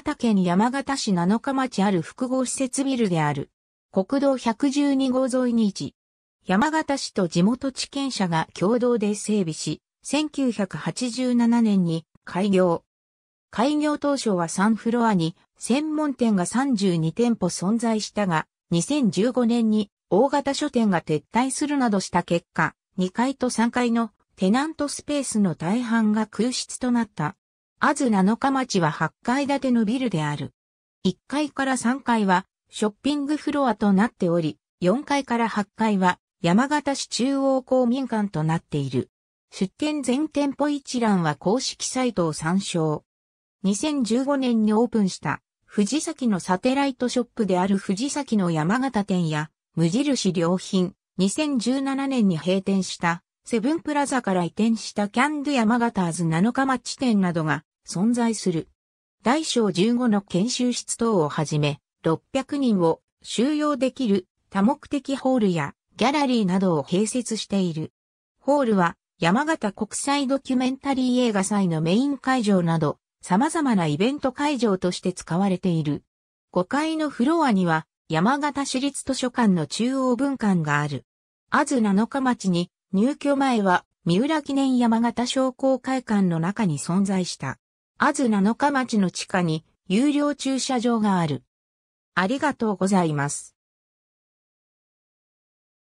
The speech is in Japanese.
形県山形市七日町ある複合施設ビルである。国道112号沿いに位置。山形市と地元地権者が共同で整備し、1987年に開業。開業当初は3フロアに専門店が32店舗存在したが、2015年に大型書店が撤退するなどした結果、2階と3階のテナントスペースの大半が空室となった。あず7日町は8階建てのビルである。1階から3階はショッピングフロアとなっており、4階から8階は山形市中央公民館となっている。出店全店舗一覧は公式サイトを参照。2015年にオープンした藤崎のサテライトショップである藤崎の山形店や無印良品2017年に閉店したセブンプラザから移転したキャンドゥ山形ズ7日町店などが存在する。大小15の研修室等をはじめ、600人を収容できる多目的ホールやギャラリーなどを併設している。ホールは山形国際ドキュメンタリー映画祭のメイン会場など様々なイベント会場として使われている。5階のフロアには山形市立図書館の中央分館がある。アズ7日町に入居前は三浦記念山形商工会館の中に存在した。あず七日町の地下に有料駐車場がある。ありがとうございます。